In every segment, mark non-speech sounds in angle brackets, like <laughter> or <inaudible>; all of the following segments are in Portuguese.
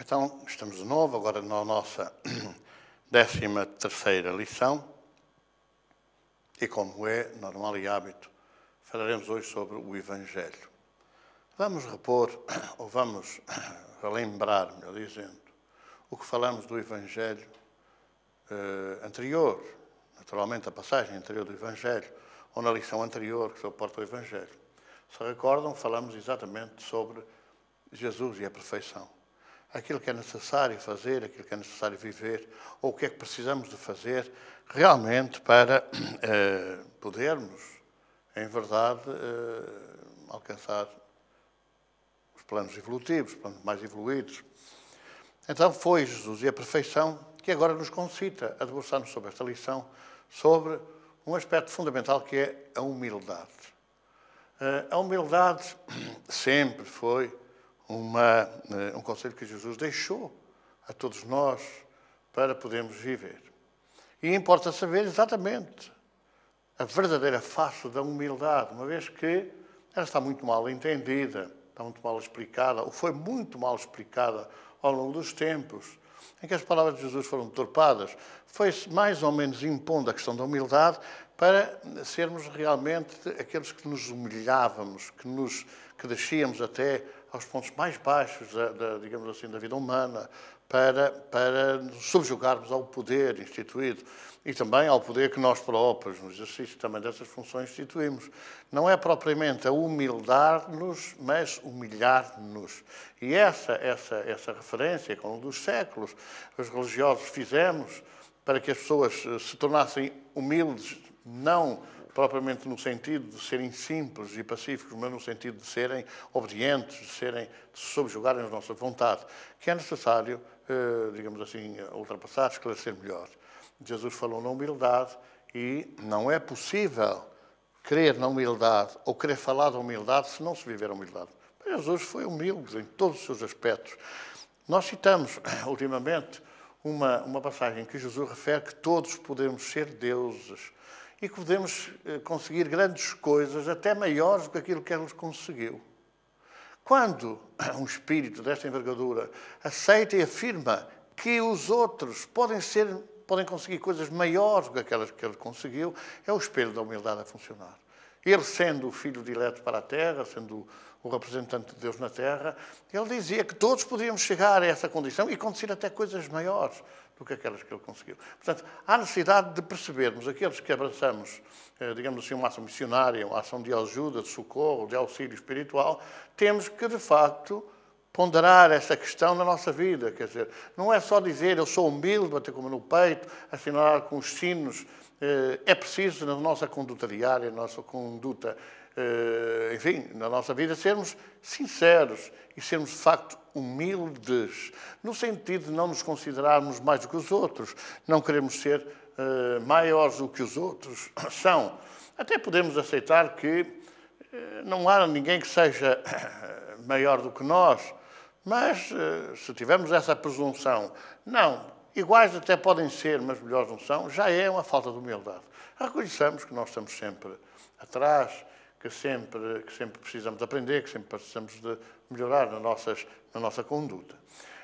Então, estamos de novo, agora na nossa 13 <clears throat> terceira lição, e como é normal e hábito, falaremos hoje sobre o Evangelho. Vamos repor, <clears throat> ou vamos <clears throat> relembrar, melhor dizendo, o que falamos do Evangelho eh, anterior, naturalmente a passagem anterior do Evangelho, ou na lição anterior que suporta o Evangelho. Se recordam, falamos exatamente sobre Jesus e a perfeição aquilo que é necessário fazer, aquilo que é necessário viver, ou o que é que precisamos de fazer, realmente para <clears throat> eh, podermos, em verdade, eh, alcançar os planos evolutivos, os planos mais evoluídos. Então foi Jesus e a perfeição que agora nos concita a debruçar-nos sobre esta lição, sobre um aspecto fundamental que é a humildade. Eh, a humildade <clears throat> sempre foi uma, eh, um conselho que Jesus deixou a todos nós para podermos viver. E importa saber exatamente a verdadeira face da humildade, uma vez que ela está muito mal entendida, está muito mal explicada, ou foi muito mal explicada ao longo dos tempos em que as palavras de Jesus foram torpadas Foi-se mais ou menos impondo a questão da humildade para sermos realmente aqueles que nos humilhávamos, que, nos, que descíamos até aos pontos mais baixos, da, da, digamos assim, da vida humana, para, para nos subjugarmos ao poder instituído e também ao poder que nós próprios, no exercício também dessas funções, instituímos. Não é propriamente a humildar-nos, mas humilhar-nos. E essa, essa, essa referência que ao longo dos séculos os religiosos fizemos para que as pessoas se tornassem humildes, não humildes, propriamente no sentido de serem simples e pacíficos, mas no sentido de serem obedientes, de serem de subjugarem a nossa vontade, que é necessário, eh, digamos assim, ultrapassar, esclarecer melhor. Jesus falou na humildade e não é possível crer na humildade ou querer falar da humildade se não se viver a humildade. Mas Jesus foi humilde em todos os seus aspectos. Nós citamos ultimamente uma, uma passagem que Jesus refere que todos podemos ser deuses e que podemos eh, conseguir grandes coisas, até maiores do que aquilo que ele conseguiu. Quando um espírito desta envergadura aceita e afirma que os outros podem ser, podem conseguir coisas maiores do que aquelas que ele conseguiu, é o espelho da humildade a funcionar. Ele sendo o filho dileto para a terra, sendo o representante de Deus na Terra, ele dizia que todos podíamos chegar a essa condição e acontecer até coisas maiores do que aquelas que ele conseguiu. Portanto, há necessidade de percebermos, aqueles que abraçamos, eh, digamos assim, uma ação missionária, uma ação de ajuda, de socorro, de auxílio espiritual, temos que, de facto, ponderar essa questão na nossa vida. Quer dizer, não é só dizer eu sou humilde, bater como no peito, assinar com os sinos. Eh, é preciso, na nossa conduta diária, na nossa conduta eh, enfim, na nossa vida, sermos sinceros e sermos de facto humildes, no sentido de não nos considerarmos mais do que os outros, não queremos ser uh, maiores do que os outros <coughs> são. Até podemos aceitar que eh, não há ninguém que seja <coughs> maior do que nós, mas se tivermos essa presunção, não, iguais até podem ser, mas melhores não são, já é uma falta de humildade. Reconheçamos que nós estamos sempre atrás que sempre, que sempre precisamos aprender, que sempre precisamos de melhorar na, nossas, na nossa conduta.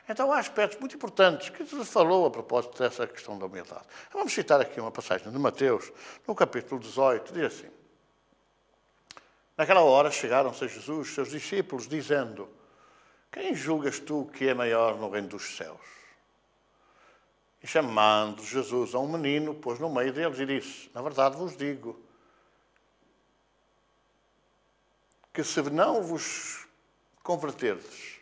Então há aspectos muito importantes que Jesus falou a propósito dessa questão da humildade. Então, vamos citar aqui uma passagem de Mateus, no capítulo 18, diz assim. Naquela hora chegaram-se a Jesus seus discípulos, dizendo, quem julgas tu que é maior no reino dos céus? E chamando Jesus a um menino, pôs no meio deles e disse, na verdade vos digo, que se não vos converterdes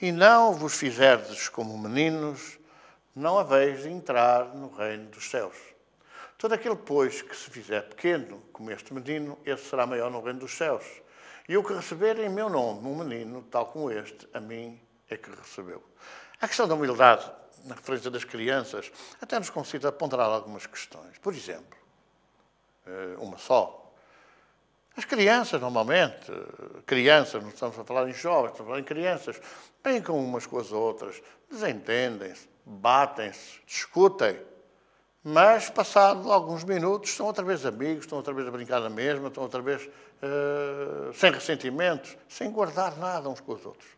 e não vos fizerdes como meninos, não haveis de entrar no reino dos céus. Todo aquele, pois, que se fizer pequeno, como este menino, esse será maior no reino dos céus. E o que receber em meu nome um menino, tal como este, a mim é que recebeu. A questão da humildade, na referência das crianças, até nos consiga ponderar algumas questões. Por exemplo, eh, uma só, as crianças, normalmente, crianças, não estamos a falar em jovens, estamos a falar em crianças, brincam umas com as outras, desentendem-se, batem-se, discutem. Mas, passado alguns minutos, estão outra vez amigos, estão outra vez a brincar na mesma, estão outra vez uh, sem ressentimentos, sem guardar nada uns com os outros.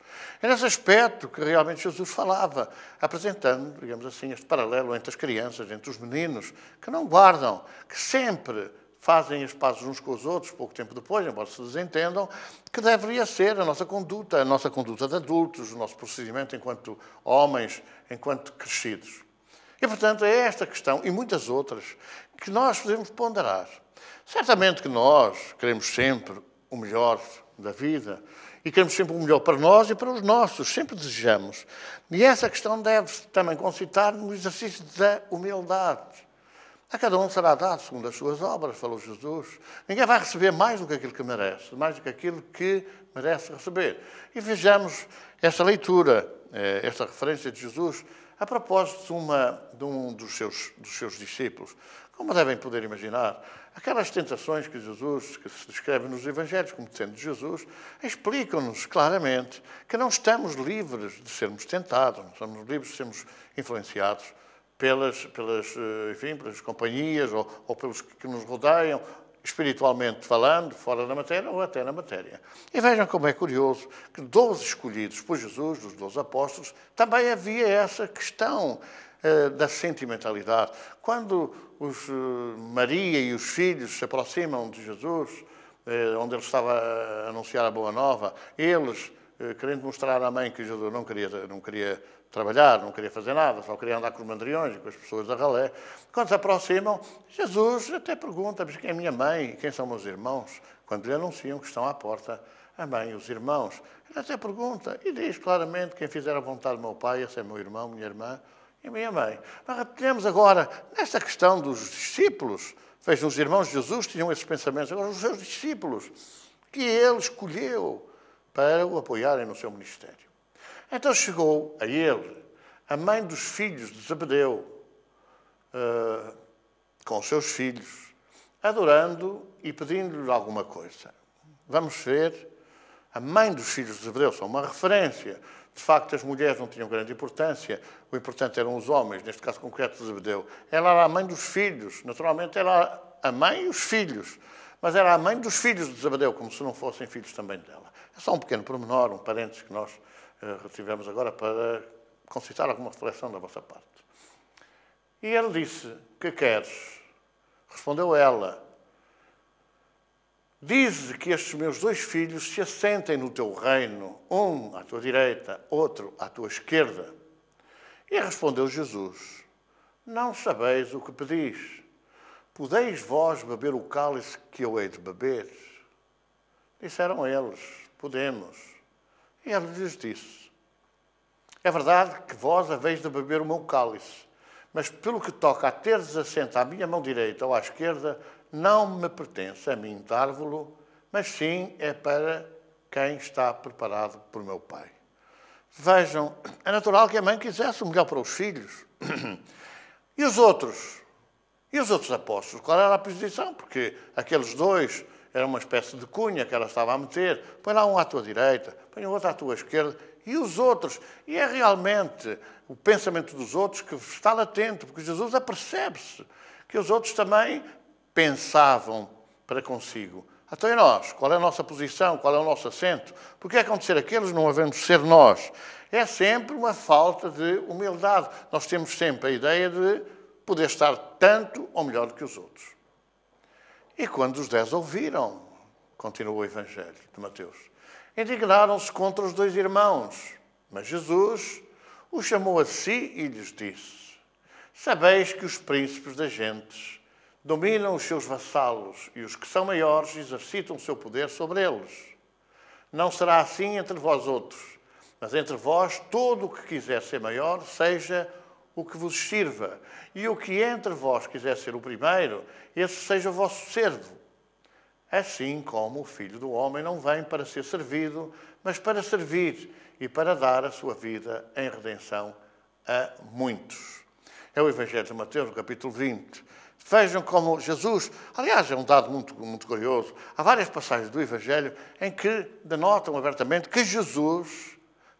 É nesse aspecto que realmente Jesus falava, apresentando, digamos assim, este paralelo entre as crianças, entre os meninos, que não guardam, que sempre fazem as pazes uns com os outros pouco tempo depois, embora se desentendam, que deveria ser a nossa conduta, a nossa conduta de adultos, o nosso procedimento enquanto homens, enquanto crescidos. E, portanto, é esta questão e muitas outras que nós podemos ponderar. Certamente que nós queremos sempre o melhor da vida e queremos sempre o melhor para nós e para os nossos, sempre desejamos. E essa questão deve também concitar no exercício da humildade a cada um será dado segundo as suas obras, falou Jesus. Ninguém vai receber mais do que aquilo que merece, mais do que aquilo que merece receber. E vejamos esta leitura, eh, esta referência de Jesus, a propósito de, uma, de um dos seus, dos seus discípulos. Como devem poder imaginar, aquelas tentações que Jesus, que se descreve nos Evangelhos como sendo de Jesus, explicam-nos claramente que não estamos livres de sermos tentados, não somos livres de sermos influenciados pelas, pelas, eh, enfim, pelas companhias ou, ou pelos que nos rodeiam, espiritualmente falando, fora da matéria ou até na matéria. E vejam como é curioso que dos escolhidos por Jesus, dos doze apóstolos, também havia essa questão eh, da sentimentalidade. Quando os, eh, Maria e os filhos se aproximam de Jesus, eh, onde ele estava a anunciar a Boa Nova, eles, eh, querendo mostrar à mãe que Jesus não queria, não queria trabalhar, não queria fazer nada, só queria andar com os mandriões e com as pessoas da ralé. Quando se aproximam, Jesus até pergunta, mas quem é minha mãe, quem são meus irmãos? Quando lhe anunciam que estão à porta, a mãe e os irmãos. Ele até pergunta e diz claramente, quem fizer a vontade do meu pai, esse é meu irmão, minha irmã e minha mãe. Mas repetimos agora, nesta questão dos discípulos, fez os irmãos de Jesus tinham esses pensamentos, agora os seus discípulos, que ele escolheu para o apoiarem no seu ministério. Então chegou a ele a mãe dos filhos de Zebedeu, uh, com seus filhos, adorando e pedindo-lhe alguma coisa. Vamos ver, a mãe dos filhos de Zebedeu são uma referência. De facto, as mulheres não tinham grande importância, o importante eram os homens, neste caso concreto de Zebedeu. Ela era a mãe dos filhos, naturalmente era a mãe e os filhos, mas era a mãe dos filhos de Zebedeu, como se não fossem filhos também dela. É só um pequeno pormenor, um parênteses que nós tivemos eh, agora para concitar alguma reflexão da vossa parte. E ele disse: Que queres? Respondeu ela: diz que estes meus dois filhos se assentem no teu reino, um à tua direita, outro à tua esquerda. E respondeu Jesus: Não sabeis o que pedis. Podeis vós beber o cálice que eu hei de beber? Disseram eles: Podemos. E ele lhes disse: É verdade que vós haveis de beber o meu cálice, mas pelo que toca a teres assento à minha mão direita ou à esquerda, não me pertence a mim dar-vos-lo, mas sim é para quem está preparado por meu Pai. Vejam, é natural que a mãe quisesse o melhor para os filhos. <clears throat> E os outros? E os outros apóstolos? Qual era a posição? Porque aqueles dois era uma espécie de cunha que ela estava a meter. Põe lá um à tua direita, põe outro à tua esquerda, e os outros. E é realmente o pensamento dos outros que está latente, porque Jesus apercebe-se que os outros também pensavam para consigo. Até então, nós, qual é a nossa posição, qual é o nosso assento? Por que é acontecer aqueles não havemos ser nós? É sempre uma falta de humildade. Nós temos sempre a ideia de poder estar tanto ou melhor do que os outros. E quando os dez ouviram, continua o Evangelho de Mateus, indignaram-se contra os dois irmãos. Mas Jesus os chamou a si e lhes disse: Sabeis que os príncipes das gentes dominam os seus vassalos e os que são maiores exercitam o seu poder sobre eles. Não será assim entre vós outros, mas entre vós todo o que quiser ser maior seja o que vos sirva, e o que entre vós quiser ser o primeiro, esse seja o vosso servo. Assim como o filho do homem não vem para ser servido, mas para servir e para dar a sua vida em redenção a muitos. É o Evangelho de Mateus, capítulo 20. Vejam como Jesus, aliás, é um dado muito, muito curioso. Há várias passagens do Evangelho em que denotam abertamente que Jesus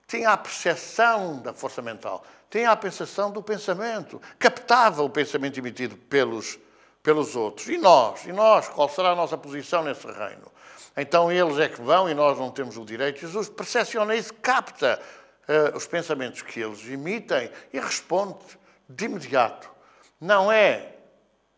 tem a percepção da força mental, tem a percepção do pensamento, captava o pensamento emitido pelos, pelos outros. E nós? E nós? Qual será a nossa posição nesse reino? Então eles é que vão e nós não temos o direito. Jesus percepciona isso, capta uh, os pensamentos que eles emitem e responde de imediato. Não é,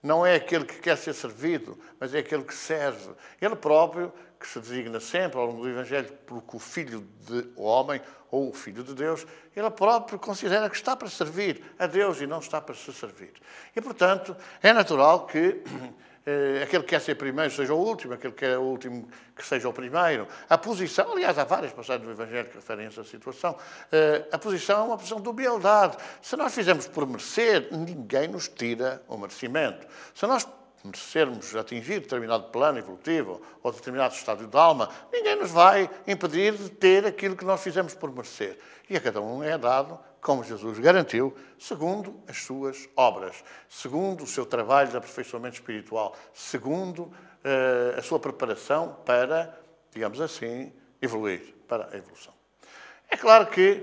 não é aquele que quer ser servido, mas é aquele que serve. Ele próprio que se designa sempre ao longo do Evangelho porque o Filho de o homem ou o Filho de Deus, ele próprio considera que está para servir a Deus e não está para se servir. E, portanto, é natural que <clears throat> eh, aquele que quer ser primeiro seja o último, aquele que é o último que seja o primeiro. A posição, aliás, há várias passagens do Evangelho que referem essa situação, eh, a posição é uma posição de humildade. Se nós fizemos por merecer, ninguém nos tira o merecimento. Se nós merecermos atingir determinado plano evolutivo ou determinado estado de alma, ninguém nos vai impedir de ter aquilo que nós fizemos por merecer. E a cada um é dado, como Jesus garantiu, segundo as suas obras, segundo o seu trabalho de aperfeiçoamento espiritual, segundo uh, a sua preparação para, digamos assim, evoluir, para a evolução. É claro que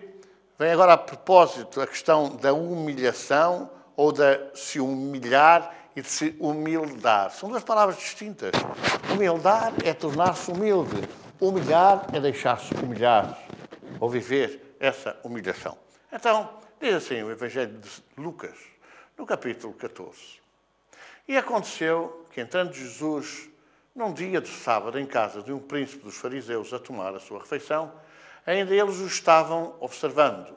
vem agora a propósito a questão da humilhação ou da se humilhar e de se humildar. São duas palavras distintas. Humildar é tornar-se humilde. Humilhar é deixar-se humilhar ou viver essa humilhação. Então, diz assim o Evangelho de Lucas, no capítulo 14. E aconteceu que, entrando Jesus num dia de sábado em casa de um príncipe dos fariseus a tomar a sua refeição, ainda eles o estavam observando.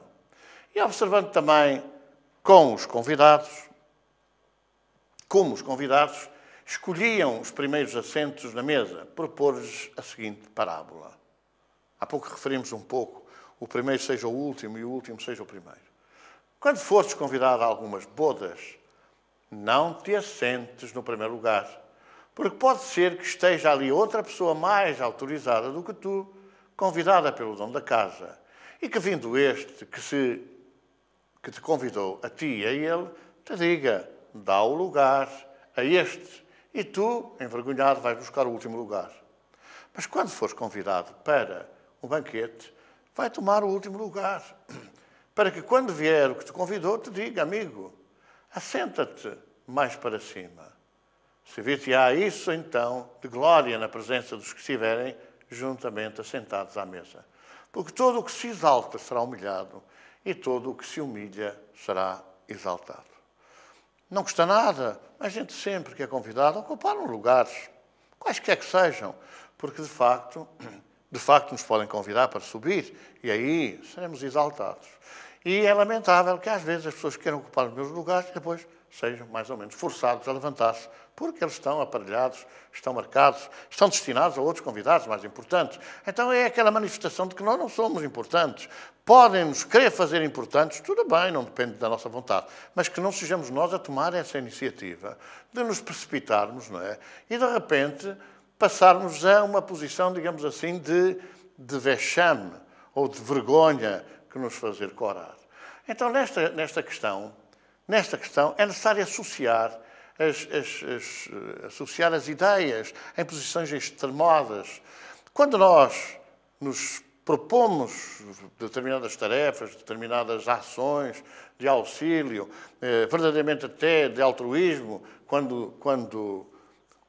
E observando também com os convidados, como os convidados, escolhiam os primeiros assentos na mesa, propor-lhes a seguinte parábola. Há pouco referimos um pouco, o primeiro seja o último e o último seja o primeiro. Quando fores convidado a algumas bodas, não te assentes no primeiro lugar, porque pode ser que esteja ali outra pessoa mais autorizada do que tu, convidada pelo dono da casa, e que vindo este que, se, que te convidou a ti e a ele, te diga: dá o lugar a este, e tu, envergonhado, vais buscar o último lugar. Mas quando fores convidado para um banquete, vai tomar o último lugar, <clears throat> para que quando vier o que te convidou, te diga, amigo, assenta-te mais para cima. Se vir-te-á isso, então, de glória na presença dos que estiverem juntamente assentados à mesa. Porque todo o que se exalta será humilhado, e todo o que se humilha será exaltado. Não custa nada. mas A gente sempre que é convidado a ocupar um lugares, quaisquer que sejam, porque de facto, de facto nos podem convidar para subir e aí seremos exaltados. E é lamentável que às vezes as pessoas queiram ocupar os meus lugares e depois sejam mais ou menos forçados a levantar-se, porque eles estão aparelhados, estão marcados, estão destinados a outros convidados mais importantes. Então é aquela manifestação de que nós não somos importantes. Podem nos querer fazer importantes, tudo bem, não depende da nossa vontade, mas que não sejamos nós a tomar essa iniciativa de nos precipitarmos, não é? E de repente passarmos a uma posição, digamos assim, de, de vexame ou de vergonha que nos fazer corar. Então, nesta, nesta questão, Nesta questão, é necessário associar as, as, as, associar as ideias em posições extremadas. Quando nós nos propomos determinadas tarefas, determinadas ações de auxílio, eh, verdadeiramente até de altruísmo, quando, quando,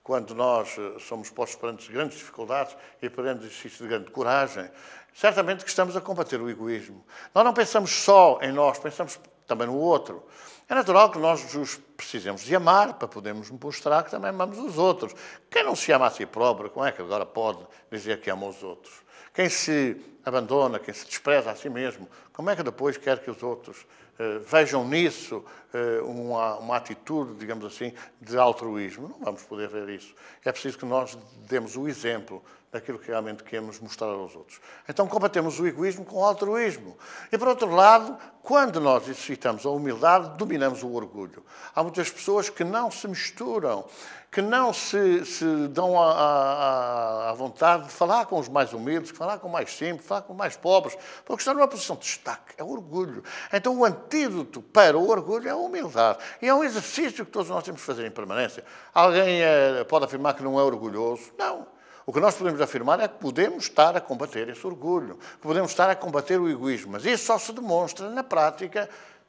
quando nós eh, somos postos perante grandes dificuldades e perante exercício de grande coragem, certamente que estamos a combater o egoísmo. Nós não pensamos só em nós, pensamos também no outro. É natural que nós os precisemos de amar para podermos mostrar que também amamos os outros. Quem não se ama a si próprio, como é que agora pode dizer que ama os outros? Quem se abandona, quem se despreza a si mesmo, como é que depois quer que os outros eh, vejam nisso eh, uma, uma atitude, digamos assim, de altruísmo? Não vamos poder ver isso. É preciso que nós demos o exemplo daquilo que realmente queremos mostrar aos outros. Então combatemos o egoísmo com o altruísmo. E por outro lado, quando nós exercitamos a humildade, dominamos o orgulho. Há muitas pessoas que não se misturam, que não se, se dão à vontade de falar com os mais humildes, de falar com os mais simples, de falar com os mais pobres, porque estão numa posição de destaque, é o orgulho. Então o antídoto para o orgulho é a humildade. E é um exercício que todos nós temos que fazer em permanência. Alguém é, pode afirmar que não é orgulhoso? Não. O que nós podemos afirmar é que podemos estar a combater esse orgulho, que podemos estar a combater o egoísmo, mas isso só se demonstra na prática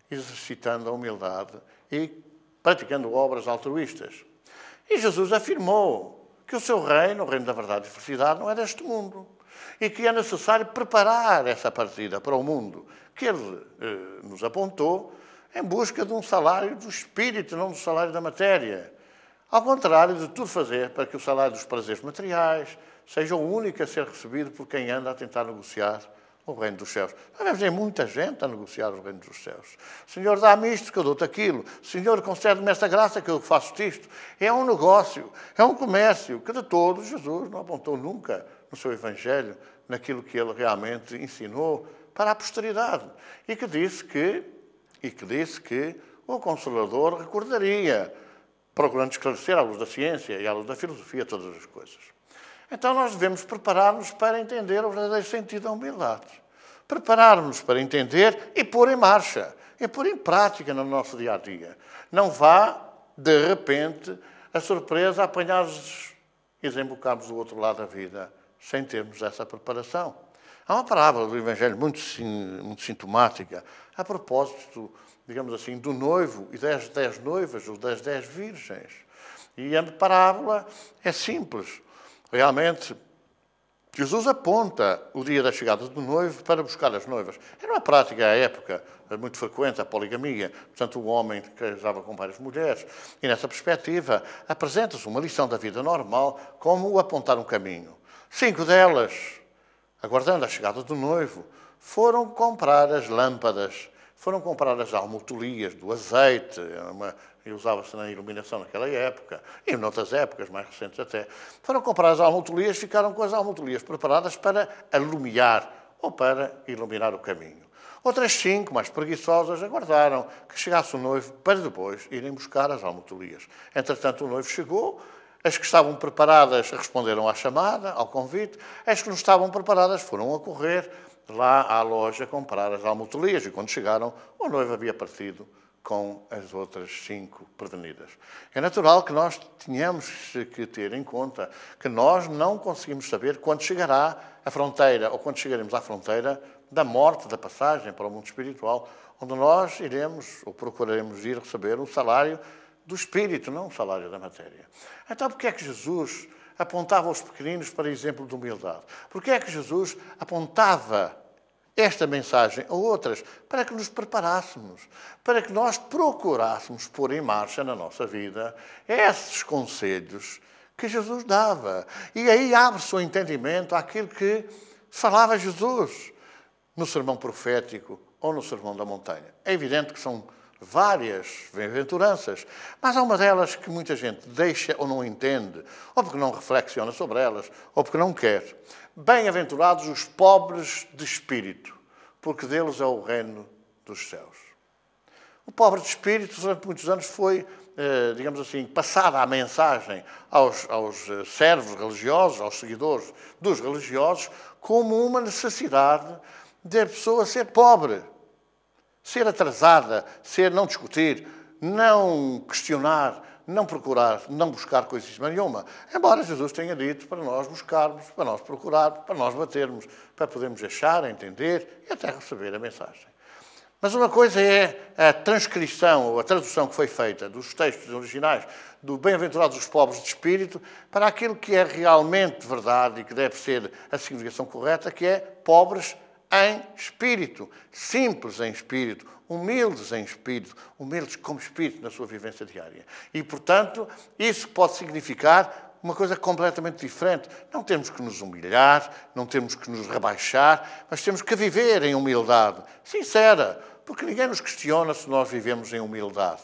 exercitando a humildade e praticando obras altruístas. E Jesus afirmou que o seu reino, o reino da verdade e felicidade, não é deste mundo e que é necessário preparar essa partida para o mundo que ele eh, nos apontou em busca de um salário do espírito, não do salário da matéria. Ao contrário de tudo fazer para que o salário dos prazeres materiais seja o único a ser recebido por quem anda a tentar negociar o reino dos céus. Aliás, tem muita gente a negociar o reino dos céus. Senhor, dá-me isto que eu dou-te aquilo. Senhor, concede-me esta graça que eu faço isto. É um negócio, é um comércio que de todos Jesus não apontou nunca no seu Evangelho, naquilo que ele realmente ensinou para a posteridade. E que disse que, e que, disse que o Consolador recordaria procurando esclarecer à luz da ciência e à luz da filosofia todas as coisas. Então nós devemos preparar-nos para entender o verdadeiro sentido da humildade. Preparar-nos para entender e pôr em marcha, e pôr em prática no nosso dia a dia. Não vá, de repente, a surpresa apanhar-nos e desembocarmos do outro lado da vida sem termos essa preparação. Há uma palavra do Evangelho muito, muito sintomática a propósito digamos assim, do noivo e das dez noivas, ou das dez virgens. E a parábola é simples. Realmente, Jesus aponta o dia da chegada do noivo para buscar as noivas. Era uma prática à época eh, muito frequente, a poligamia. Portanto, o homem casava com várias mulheres. E nessa perspectiva, apresenta-se uma lição da vida normal como apontar um caminho. Cinco delas, aguardando a chegada do noivo, foram comprar as lâmpadas foram compradas almotolias do azeite, é uma, e usava-se na iluminação naquela época, e noutras épocas mais recentes até. Foram compradas almotulias, ficaram com as almotolias preparadas para alumiar ou para iluminar o caminho. Outras cinco, mais preguiçosas, aguardaram que chegasse o noivo para depois irem buscar as almotolias. Entretanto, o noivo chegou, as que estavam preparadas responderam à chamada, ao convite, as que não estavam preparadas foram a correr lá à loja comprar as almotelias. E quando chegaram, o noivo havia partido com as outras cinco prevenidas. É natural que nós tenhamos que ter em conta que nós não conseguimos saber quando chegará a fronteira, ou quando chegaremos à fronteira da morte, da passagem para o mundo espiritual, onde nós iremos ou procuraremos ir receber o salário do espírito, não o salário da matéria. Então, porque é que Jesus apontava os pequeninos para exemplo de humildade? Porque é que Jesus apontava esta mensagem a outras para que nos preparássemos, para que nós procurássemos pôr em marcha na nossa vida esses conselhos que Jesus dava. E aí abre-se o entendimento àquilo que falava Jesus no sermão profético ou no sermão da montanha. É evidente que são várias bem-aventuranças, mas há uma delas que muita gente deixa ou não entende, ou porque não reflexiona sobre elas, ou porque não quer. Bem-aventurados os pobres de espírito, porque deles é o reino dos céus. O pobre de espírito, durante muitos anos, foi, eh, digamos assim, passada a mensagem aos, aos eh, servos religiosos, aos seguidores dos religiosos, como uma necessidade de a pessoa ser pobre Ser atrasada, ser não discutir, não questionar, não procurar, não buscar coisíssima nenhuma. Embora Jesus tenha dito para nós buscarmos, para nós procurarmos, para nós batermos, para podermos achar, entender e até receber a mensagem. Mas uma coisa é a transcrição ou a tradução que foi feita dos textos originais do Bem-aventurados os pobres de espírito para aquilo que é realmente verdade e que deve ser a significação correta, que é pobres em espírito, simples em espírito, humildes em espírito, humildes como espírito na sua vivência diária. E, portanto, isso pode significar uma coisa completamente diferente. Não temos que nos humilhar, não temos que nos rebaixar, mas temos que viver em humildade, sincera, porque ninguém nos questiona se nós vivemos em humildade.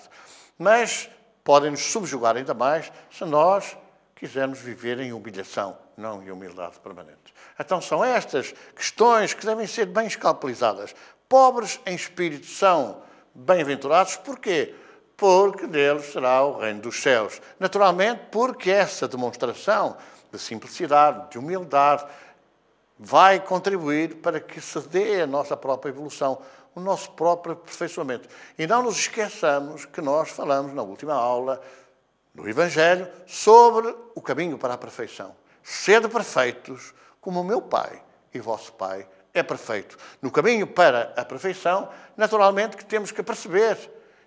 Mas podem nos subjugar ainda mais se nós quisermos viver em humilhação, não em humildade permanente. Então são estas questões que devem ser bem escalpelizadas. Pobres em espírito são bem-aventurados, porquê? Porque deles será o reino dos céus. Naturalmente, porque essa demonstração de simplicidade, de humildade, vai contribuir para que se dê a nossa própria evolução, o nosso próprio aperfeiçoamento. E não nos esqueçamos que nós falamos na última aula no Evangelho sobre o caminho para a perfeição. Sede perfeitos, como o meu Pai e vosso Pai é perfeito. No caminho para a perfeição, naturalmente que temos que perceber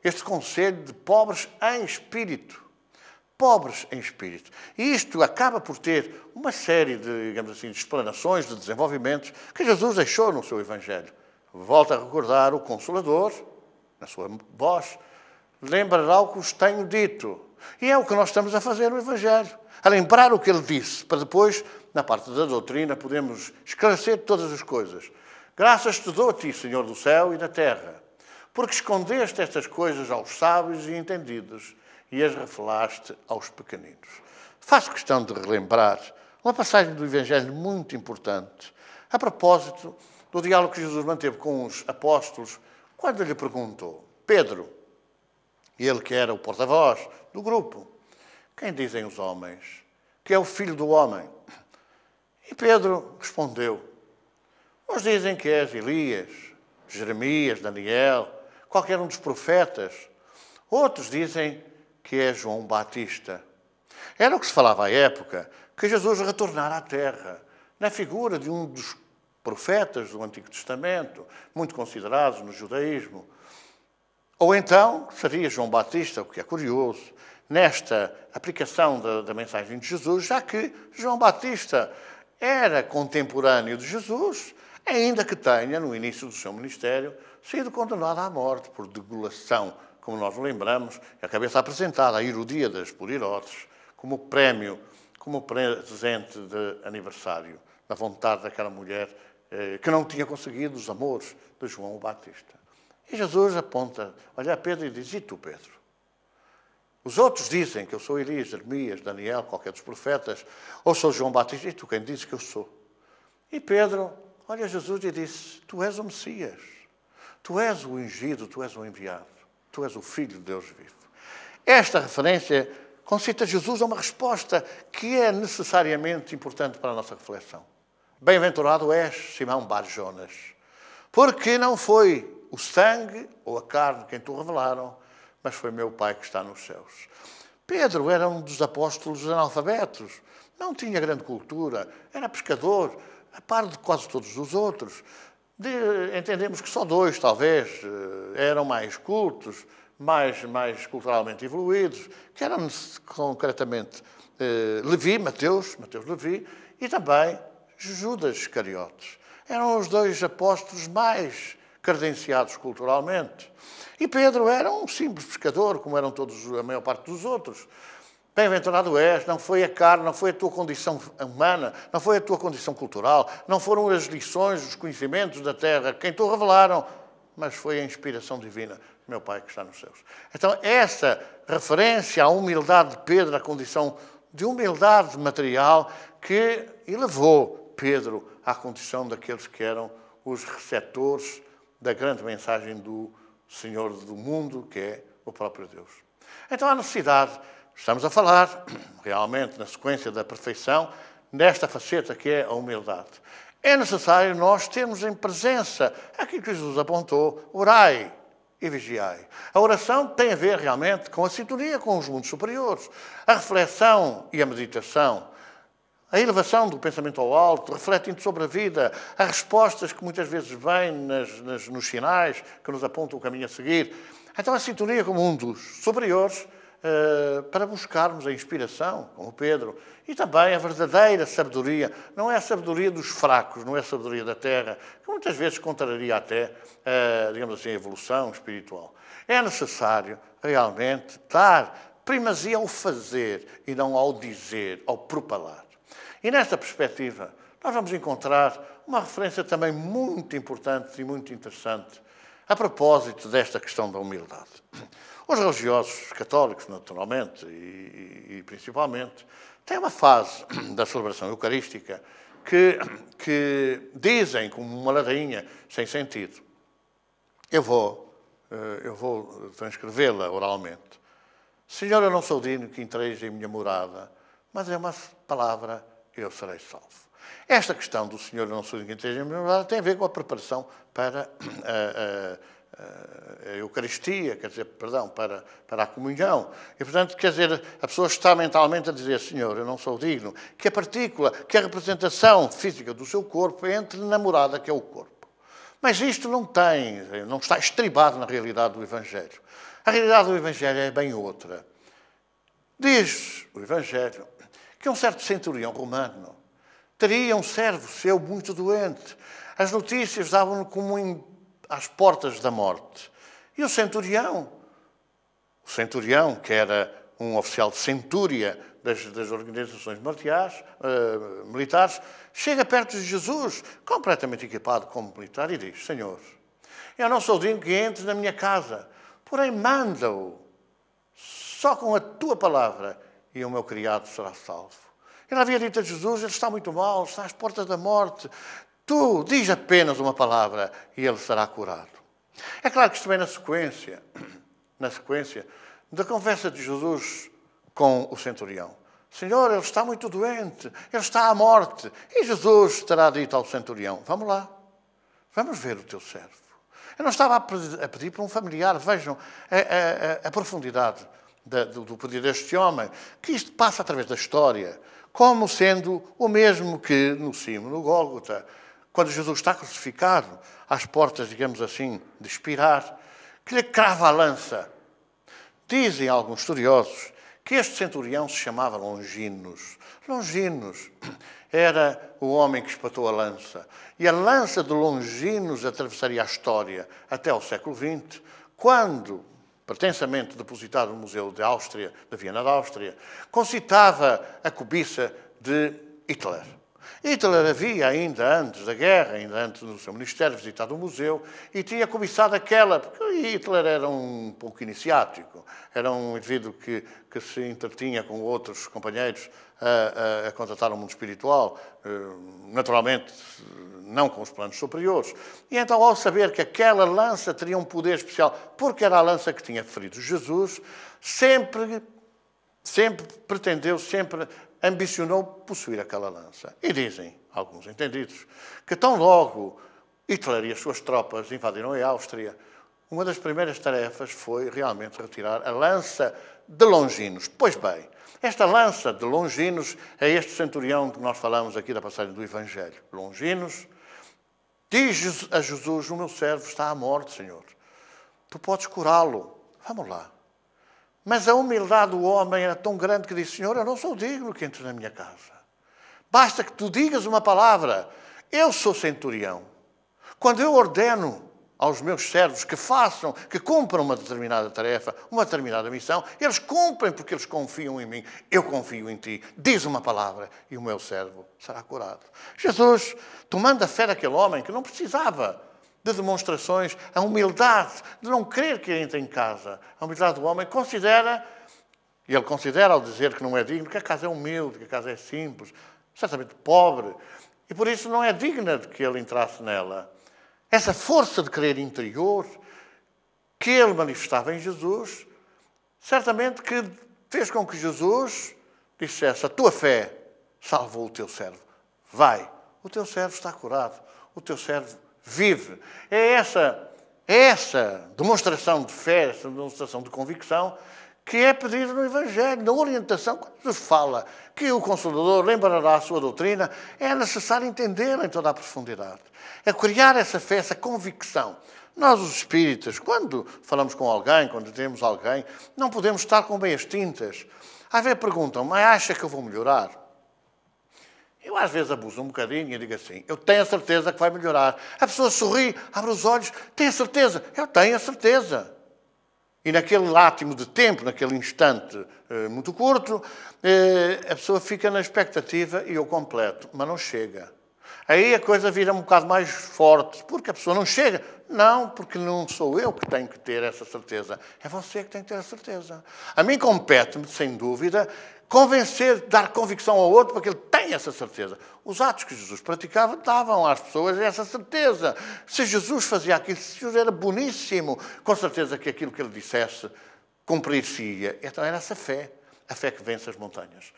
este conselho de pobres em espírito. Pobres em espírito. E isto acaba por ter uma série de, digamos assim, de explanações, de desenvolvimentos que Jesus deixou no seu Evangelho. Volta a recordar o Consolador, na sua voz, lembrará o que vos tenho dito e é o que nós estamos a fazer no Evangelho, a lembrar o que ele disse, para depois, na parte da doutrina, podemos esclarecer todas as coisas. Graças te dou a ti, Senhor do céu e da terra, porque escondeste estas coisas aos sábios e entendidos e as revelaste aos pequeninos. Faço questão de relembrar uma passagem do Evangelho muito importante, a propósito do diálogo que Jesus manteve com os apóstolos, quando lhe perguntou: Pedro, ele que era o porta-voz do grupo. Quem dizem os homens que é o filho do homem? E Pedro respondeu: Uns dizem que és Elias, Jeremias, Daniel, qualquer um dos profetas. Outros dizem que é João Batista. Era o que se falava à época que Jesus retornara à terra, na figura de um dos profetas do Antigo Testamento, muito considerados no judaísmo, ou então seria João Batista, o que é curioso, nesta aplicação da, da mensagem de Jesus, já que João Batista era contemporâneo de Jesus, ainda que tenha, no início do seu ministério, sido condenado à morte por degolação, como nós lembramos, a cabeça apresentada a Herodíadas por Herodes, como prémio, como presente de aniversário, da vontade daquela mulher eh, que não tinha conseguido os amores de João Batista. E Jesus aponta, olha a Pedro e diz: E tu, Pedro? Os outros dizem que eu sou Elias, Jeremias, Daniel, qualquer dos profetas, ou sou João Batista, e tu quem diz que eu sou? E Pedro olha Jesus e diz: Tu és o Messias, tu és o ungido, tu és o enviado, tu és o Filho de Deus vivo. Esta referência concita Jesus a uma resposta que é necessariamente importante para a nossa reflexão. Bem-aventurado és, Simão Bar-Jonas, porque não foi o sangue ou a carne quem tu então revelaram, mas foi meu Pai que está nos céus. Pedro era um dos apóstolos analfabetos, não tinha grande cultura, era pescador, a par de quase todos os outros. De, entendemos que só dois, talvez, eh, eram mais cultos, mais, mais culturalmente evoluídos, que eram concretamente eh, Levi, Mateus, Mateus Levi, e também Judas Iscariotes. Eram os dois apóstolos mais credenciados culturalmente. E Pedro era um simples pescador, como eram todos a maior parte dos outros. Bem-aventurado és, não foi a carne, não foi a tua condição humana, não foi a tua condição cultural, não foram as lições, os conhecimentos da terra quem te revelaram, mas foi a inspiração divina, meu Pai que está nos céus. Então, essa referência à humildade de Pedro, à condição de humildade material, que elevou Pedro à condição daqueles que eram os receptores da grande mensagem do Senhor do mundo, que é o próprio Deus. Então há necessidade, estamos a falar, <clears throat> realmente, na sequência da perfeição, nesta faceta que é a humildade. É necessário nós termos em presença aquilo que Jesus apontou: orai e vigiai. A oração tem a ver realmente com a sintonia com os mundos superiores. A reflexão e a meditação a elevação do pensamento ao alto, refletindo sobre a vida, as respostas que muitas vezes vêm nas, nas, nos sinais que nos apontam o caminho a seguir. Então, a sintonia com mundos superiores eh, para buscarmos a inspiração, como Pedro, e também a verdadeira sabedoria. Não é a sabedoria dos fracos, não é a sabedoria da terra, que muitas vezes contraria até, eh, digamos assim, a evolução espiritual. É necessário realmente dar primazia ao fazer e não ao dizer, ao propalar. E nesta perspectiva, nós vamos encontrar uma referência também muito importante e muito interessante a propósito desta questão da humildade. Os religiosos católicos, naturalmente, e, e principalmente, têm uma fase <clears throat> da celebração eucarística que, que dizem como uma ladainha sem sentido. Eu vou, eh, eu vou transcrevê-la oralmente. Senhor, eu não sou digno que entreis em minha morada, mas é uma palavra eu serei salvo. Esta questão do Senhor não sou ninguém esteja tem a ver com a preparação para a, eh, a, eh, a, Eucaristia, quer dizer, perdão, para, para a comunhão. E, portanto, quer dizer, a pessoa está mentalmente a dizer, Senhor, eu não sou digno, que a partícula, que a representação física do seu corpo entre na morada que é o corpo. Mas isto não tem, não está estribado na realidade do Evangelho. A realidade do Evangelho é bem outra. Diz o Evangelho que um certo centurião romano teria um servo seu muito doente. As notícias davam-no como em, às portas da morte. E o centurião, o centurião, que era um oficial de centúria das, das organizações martiais, uh, eh, militares, chega perto de Jesus, completamente equipado como militar, e diz: Senhor, eu não sou digno que entre na minha casa, porém manda-o, só com a tua palavra, e o meu criado será salvo. Ele havia dito a Jesus: Ele está muito mal, está às portas da morte. Tu diz apenas uma palavra e ele será curado. É claro que isto vem na sequência, <clears throat> na sequência da conversa de Jesus com o centurião. Senhor, ele está muito doente, ele está à morte. E Jesus terá dito ao centurião: Vamos lá, vamos ver o teu servo. Eu não estava a pedir para um familiar, vejam a, a, a, a profundidade da, do, do poder deste homem, que isto passa através da história, como sendo o mesmo que no cimo, no Gólgota, quando Jesus está crucificado, às portas, digamos assim, de expirar, que lhe crava a lança. Dizem alguns estudiosos que este centurião se chamava Longinos. Longinos era o homem que espatou a lança. E a lança de Longinos atravessaria a história até o século XX, quando pretensamente depositado no Museu da Áustria, da Viena da Áustria, concitava a cobiça de Hitler. Hitler havia, ainda antes da guerra, ainda antes do seu ministério, visitado o museu e tinha cobiçado aquela, porque Hitler era um pouco iniciático, era um indivíduo que, que se entretinha com outros companheiros a, a, a contratar o um mundo espiritual. Eh, naturalmente, não com os planos superiores. E então, ao saber que aquela lança teria um poder especial, porque era a lança que tinha ferido Jesus, sempre, sempre pretendeu, sempre ambicionou possuir aquela lança. E dizem alguns entendidos que tão logo Hitler e as suas tropas invadiram a Áustria, uma das primeiras tarefas foi realmente retirar a lança de Longinos. Pois bem, esta lança de Longinos é este centurião que nós falamos aqui da passagem do Evangelho. Longinos Diz a Jesus: O meu servo está à morte, Senhor. Tu podes curá-lo. Vamos lá. Mas a humildade do homem era tão grande que disse: Senhor, eu não sou digno que entre na minha casa. Basta que tu digas uma palavra. Eu sou centurião. Quando eu ordeno, aos meus servos que façam, que cumpram uma determinada tarefa, uma determinada missão, eles cumprem porque eles confiam em mim. Eu confio em ti. Diz uma palavra e o meu servo será curado. Jesus, tomando a fé daquele homem que não precisava de demonstrações, a humildade de não crer que entra em casa, a humildade do homem, considera, e ele considera ao dizer que não é digno, que a casa é humilde, que a casa é simples, certamente pobre, e por isso não é digna de que ele entrasse nela. Essa força de crer interior que ele manifestava em Jesus, certamente que fez com que Jesus dissesse: A tua fé salvou o teu servo. Vai, o teu servo está curado, o teu servo vive. É essa, é essa demonstração de fé, essa demonstração de convicção que é pedido no Evangelho, na orientação, quando se fala que o Consolador lembrará a sua doutrina, é necessário entendê-la em toda a profundidade. É criar essa fé, essa convicção. Nós, os espíritas, quando falamos com alguém, quando temos alguém, não podemos estar com meias tintas. Às vezes perguntam, mas acha que eu vou melhorar? Eu às vezes abuso um bocadinho e digo assim, eu tenho a certeza que vai melhorar. A pessoa sorri, abre os olhos, tem a certeza? Eu tenho a certeza. E naquele átimo de tempo, naquele instante eh, muito curto, eh, a pessoa fica na expectativa e eu completo, mas não chega. Aí a coisa vira um bocado mais forte, porque a pessoa não chega. Não, porque não sou eu que tenho que ter essa certeza. É você que tem que ter a certeza. A mim compete-me, sem dúvida, Convencer, dar convicção ao outro para que ele tenha essa certeza. Os atos que Jesus praticava davam às pessoas essa certeza. Se Jesus fazia aquilo, se Jesus era boníssimo, com certeza que aquilo que ele dissesse cumprir-se-ia. Então era essa fé, a fé que vence as montanhas.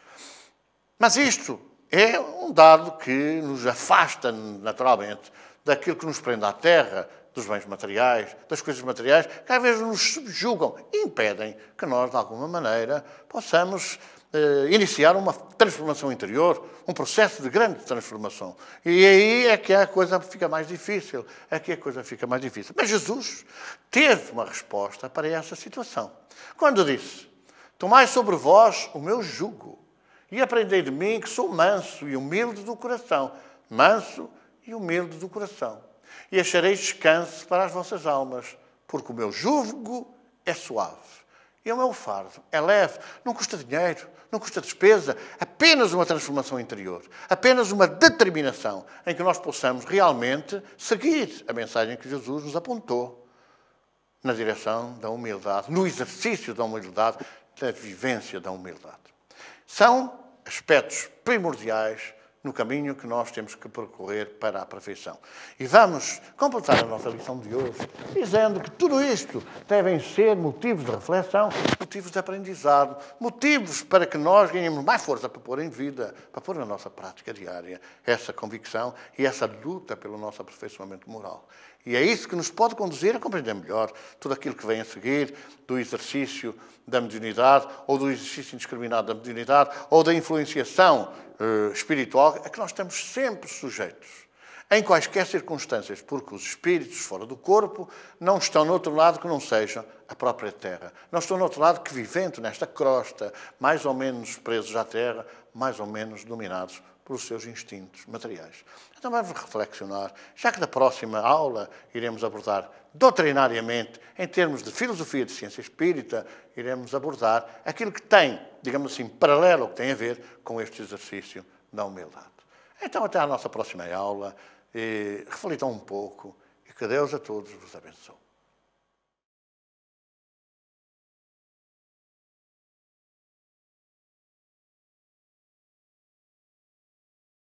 Mas isto é um dado que nos afasta naturalmente daquilo que nos prende à terra, dos bens materiais, das coisas materiais, que às vezes nos subjugam, impedem que nós, de alguma maneira, possamos eh, iniciar uma transformação interior, um processo de grande transformação. E aí é que a coisa fica mais difícil, é que a coisa fica mais difícil. Mas Jesus teve uma resposta para essa situação. Quando disse: Tomai sobre vós o meu jugo e aprendei de mim que sou manso e humilde do coração, manso e humilde do coração. E achareis descanso para as vossas almas, porque o meu jugo é suave e o meu fardo é leve, não custa dinheiro não custa despesa, apenas uma transformação interior, apenas uma determinação em que nós possamos realmente seguir a mensagem que Jesus nos apontou na direção da humildade, no exercício da humildade, da vivência da humildade. São aspectos primordiais no caminho que nós temos que percorrer para a perfeição. E vamos completar a nossa lição de hoje dizendo que tudo isto devem ser motivos de reflexão, motivos de aprendizado, motivos para que nós ganhemos mais força para pôr em vida, para pôr na nossa prática diária essa convicção e essa luta pelo nosso aperfeiçoamento moral. E é isso que nos pode conduzir a compreender melhor tudo aquilo que vem a seguir do exercício da mediunidade, ou do exercício indiscriminado da mediunidade, ou da influenciação uh, espiritual a é que nós estamos sempre sujeitos, em quaisquer circunstâncias, porque os espíritos fora do corpo não estão no outro lado que não seja a própria terra. Não estão no outro lado que vivendo nesta crosta, mais ou menos presos à terra, mais ou menos dominados pelos seus instintos materiais. Então vamos reflexionar, já que na próxima aula iremos abordar doutrinariamente, em termos de filosofia de ciência espírita, iremos abordar aquilo que tem, digamos assim, paralelo, que tem a ver com este exercício da humildade. Então até à nossa próxima aula, e reflitam um pouco e que Deus a todos vos abençoe.